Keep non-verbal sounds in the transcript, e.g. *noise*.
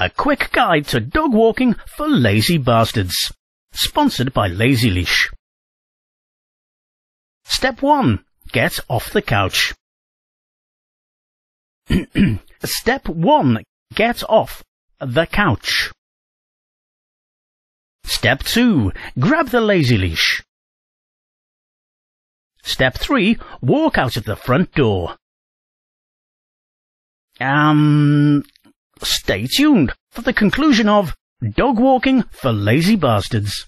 A quick guide to dog walking for lazy bastards. Sponsored by Lazy Leash. Step 1. Get off the couch. *clears throat* Step 1. Get off the couch. Step 2. Grab the lazy leash. Step 3. Walk out of the front door. Um, Stay tuned for the conclusion of Dog Walking for Lazy Bastards.